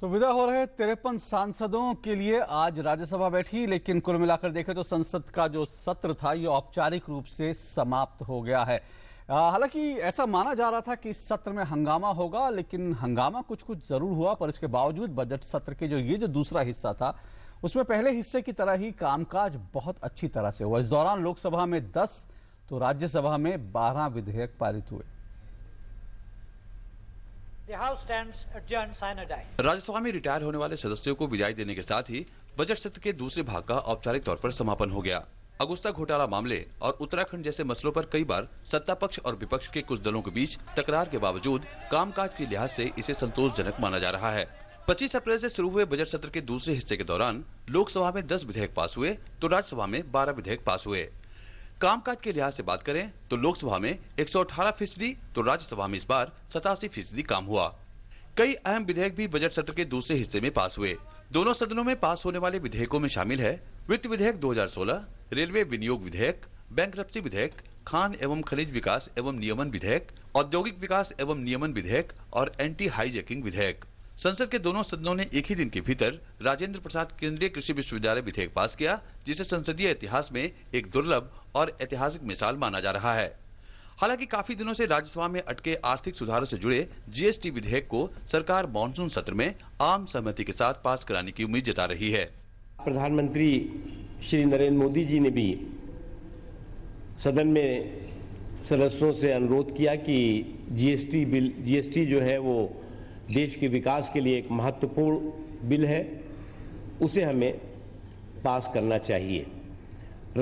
तो विदा हो रहे तिरपन सांसदों के लिए आज राज्यसभा बैठी लेकिन कुल मिलाकर देखें तो संसद का जो सत्र था ये औपचारिक रूप से समाप्त हो गया है हालांकि ऐसा माना जा रहा था कि इस सत्र में हंगामा होगा लेकिन हंगामा कुछ कुछ जरूर हुआ पर इसके बावजूद बजट सत्र के जो ये जो दूसरा हिस्सा था उसमें पहले हिस्से की तरह ही कामकाज बहुत अच्छी तरह से हुआ इस दौरान लोकसभा में दस तो राज्यसभा में बारह विधेयक पारित हुए राज्यसभा में रिटायर होने वाले सदस्यों को विदाई देने के साथ ही बजट सत्र के दूसरे भाग का औपचारिक तौर पर समापन हो गया अगुस्ता घोटाला मामले और उत्तराखंड जैसे मसलों पर कई बार सत्ता पक्ष और विपक्ष के कुछ दलों के बीच तकरार के बावजूद कामकाज के लिहाज से इसे संतोषजनक माना जा रहा है 25 अप्रैल से शुरू हुए बजट सत्र के दूसरे हिस्से के दौरान लोकसभा में 10 विधेयक पास हुए तो राज्यसभा में 12 विधेयक पास हुए कामकाज के लिहाज से बात करें तो लोकसभा में 118 फीसदी तो राज्यसभा में इस बार सतासी फीसदी काम हुआ कई अहम विधेयक भी बजट सत्र के दूसरे हिस्से में पास हुए दोनों सदनों में पास होने वाले विधेयकों में शामिल है वित्त विधेयक 2016, रेलवे विनियोग विधेयक बैंक विधेयक खान एवं खनिज विकास एवं नियमन विधेयक औद्योगिक विकास एवं नियमन विधेयक और एंटी हाईजेकिंग विधेयक संसद के दोनों सदनों ने एक ही दिन के भीतर राजेंद्र प्रसाद केंद्रीय कृषि विश्वविद्यालय विधेयक पास किया जिसे संसदीय इतिहास में एक दुर्लभ और ऐतिहासिक मिसाल माना जा रहा है हालांकि काफी दिनों से राज्यसभा में अटके आर्थिक सुधारों से जुड़े जीएसटी विधेयक को सरकार मानसून सत्र में आम सहमति के साथ पास कराने की उम्मीद जता रही है प्रधानमंत्री श्री नरेंद्र मोदी जी ने भी सदन में सदस्यों से अनुरोध किया कि जीएसटी बिल जीएसटी जो है वो देश के विकास के लिए एक महत्वपूर्ण बिल है उसे हमें पास करना चाहिए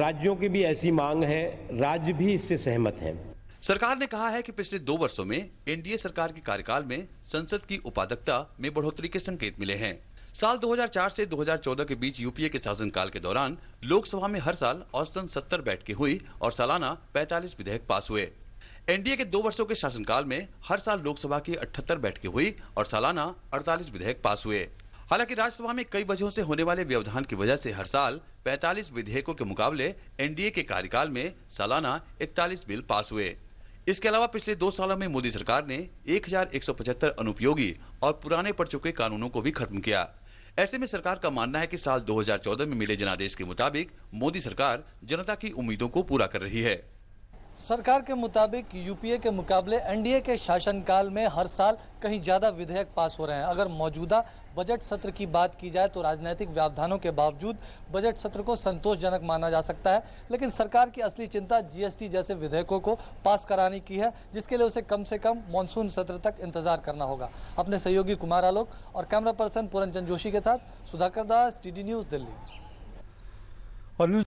राज्यों की भी ऐसी मांग है राज्य भी इससे सहमत हैं सरकार ने कहा है कि पिछले दो वर्षों में एनडीए सरकार के कार्यकाल में संसद की उपाधकता में बढ़ोतरी के संकेत मिले हैं साल 2004 से 2014 के बीच यूपीए के शासनकाल के दौरान लोकसभा में हर साल औसतन 70 बैठकें हुई और सालाना 45 विधेयक पास हुए एनडीए के दो वर्षों के शासनकाल में हर साल लोकसभा की अठहत्तर बैठकें हुई और सालाना 48 विधेयक पास हुए हालांकि राज्यसभा में कई वजहों से होने वाले व्यवधान की वजह से हर साल 45 विधेयकों के मुकाबले एनडीए के कार्यकाल में सालाना 41 बिल पास हुए इसके अलावा पिछले दो सालों में मोदी सरकार ने एक अनुपयोगी और पुराने पड़ चुके कानूनों को भी खत्म किया ऐसे में सरकार का मानना है कि साल 2014 में मिले जनादेश के मुताबिक मोदी सरकार जनता की उम्मीदों को पूरा कर रही है सरकार के मुताबिक यूपीए के मुकाबले एनडीए के शासनकाल में हर साल कहीं ज़्यादा विधेयक पास हो रहे हैं अगर मौजूदा बजट सत्र की बात की जाए तो राजनीतिक व्यवधानों के बावजूद बजट सत्र को संतोषजनक माना जा सकता है लेकिन सरकार की असली चिंता जीएसटी जैसे विधेयकों को पास कराने की है जिसके लिए उसे कम से कम मानसून सत्र तक इंतजार करना होगा अपने सहयोगी कुमार आलोक और कैमरा पर्सन पूरन चंद जोशी के साथ सुधाकर दास टी न्यूज़ दिल्ली